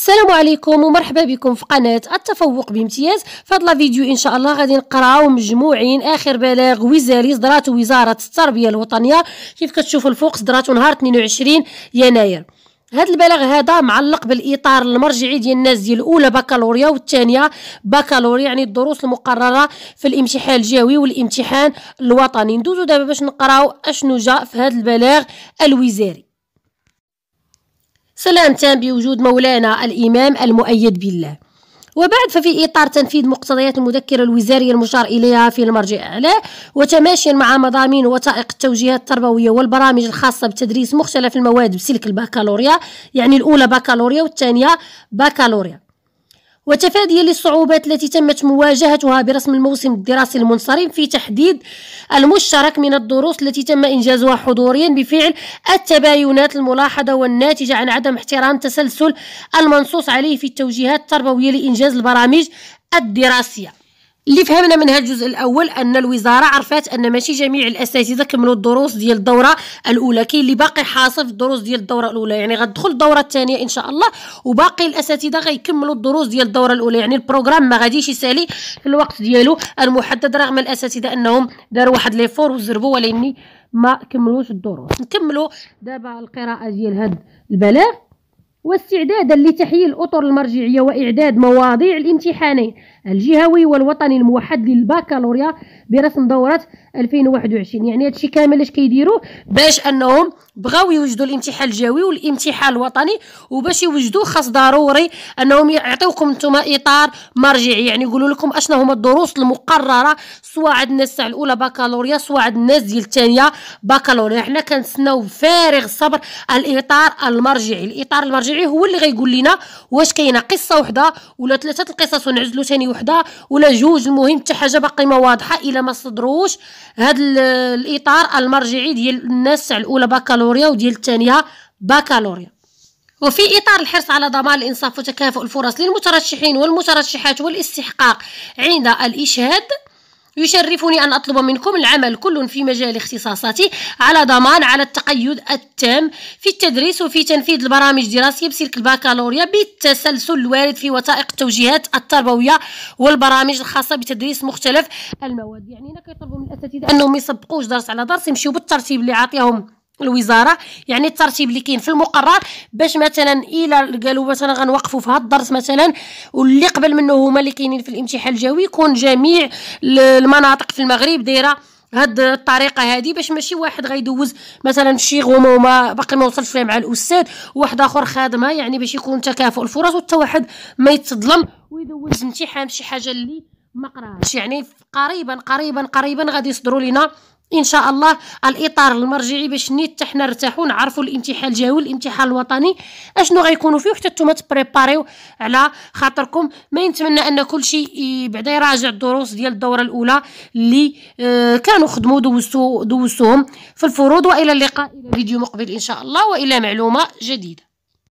السلام عليكم ومرحبا بكم في قناة التفوق بامتياز في هذا الفيديو ان شاء الله غادي نقراو مجموعين اخر بلاغ وزاري صدرات وزارة التربية الوطنية كيف كتشوفوا الفوق صدرات نهار 22 يناير هاد البلاغ هذا معلق بالاطار المرجعي ديال الناس ديال الاولى بكالوريا والثانيه بكالوريا يعني الدروس المقرره في الامتحان الجوي والامتحان الوطني ندوزو دابا باش نقراو اشنو جاء في هذا البلاغ الوزاري سلام تام بوجود مولانا الإمام المؤيد بالله وبعد ففي إطار تنفيذ مقتضيات المذكرة الوزارية المشار إليها في المرجع الأعلى وتماشيا مع مضامين وثائق التوجيهات التربوية والبرامج الخاصة بتدريس مختلف المواد بسلك البكالوريا يعني الأولى بكالوريا والثانية بكالوريا وتفاديا للصعوبات التي تمت مواجهتها برسم الموسم الدراسي المنصرم في تحديد المشترك من الدروس التي تم إنجازها حضوريا بفعل التباينات الملاحظة والناتجة عن عدم احترام تسلسل المنصوص عليه في التوجيهات التربوية لإنجاز البرامج الدراسية اللي فهمنا من هذا الجزء الاول ان الوزاره عرفات ان ماشي جميع الاساتذه كملوا الدروس ديال الدوره الاولى كاين اللي باقي حاصل في الدروس ديال الدوره الاولى يعني غتدخل الدوره الثانيه ان شاء الله وباقي الاساتذه غيكملوا الدروس ديال الدوره الاولى يعني البروغرام ما غاديش يسالي في الوقت ديالو المحدد رغم الاساتذه انهم داروا واحد ليفور وزربوا ولكن ما كملوش الدروس نكملوا دابا القراءه ديال هذا البلاغ واستعدادا لتحيين الأطر المرجعية وإعداد مواضيع الامتحانين الجهوي والوطني الموحد للبكالوريا برسم دورة 2021 يعني هادشي كامل اش كيديروا باش انهم بغاو يوجدوا الامتحان الجهوي والامتحان الوطني وباش يوجدوا خاص ضروري انهم يعطيوكم نتوما اطار مرجعي يعني يقولوا لكم اشنا هما الدروس المقرره سواء عند الناس تاع الاولى بكالوريا سواء عند الناس ديال الثانيه بكالوريا حنا كنتسناو بفارغ الصبر الاطار المرجعي الاطار المرجعي المرجعي هو اللي غيقول لنا واش كاينه قصه وحده ولا ثلاثه القصص ونعزلو ثاني وحده ولا جوج المهم حتى حاجه باقي ما واضحه الا ما صدروش هذا الاطار المرجعي ديال الناس تاع الاولى بكالوريا وديال الثانيه بكالوريا وفي إطار الحرص على ضمان الإنصاف وتكافؤ الفرص للمترشحين والمترشحات والاستحقاق عند الإشهاد يشرفني أن أطلب منكم العمل كل في مجال اختصاصاتي على ضمان على التقيد التام في التدريس وفي تنفيذ البرامج الدراسية بسلك البكالوريا بالتسلسل الوارد في وثائق التوجيهات التربوية والبرامج الخاصة بتدريس مختلف المواد يعني هنا كيطلبوا من الأساتذة أنهم يسبقوش درس على درس يمشيو بالترتيب اللي عاطيهم الوزاره يعني الترتيب اللي كاين في المقرر باش مثلا الى قالوا مثلا غنوقفوا في هاد الدرس مثلا واللي قبل منه هما اللي كاينين في الامتحان الجوي يكون جميع المناطق في المغرب دايره هاد الطريقه هذه باش ماشي واحد غيدوز مثلا شي وما باقي ما وصلش فيها مع الاستاذ واحد اخر خادمه يعني باش يكون تكافؤ الفرص وحتى واحد ما يتظلم ويدوز امتحان شي حاجه اللي ما قراهاش يعني قريبا قريبا قريبا غادي يصدروا لينا ان شاء الله الاطار المرجعي باش نيت حنا نرتاحوا نعرفوا الامتحان الجوي الامتحان الوطني اشنو غيكونوا فيه حتى نتوما تبريباريو على خاطركم ما نتمنى ان كل شيء بعدا يراجع الدروس ديال الدوره الاولى اللي آه، كانوا خدموا دوزتو دوزتوهم في الفروض والى اللقاء الى فيديو مقبل ان شاء الله والى معلومه جديده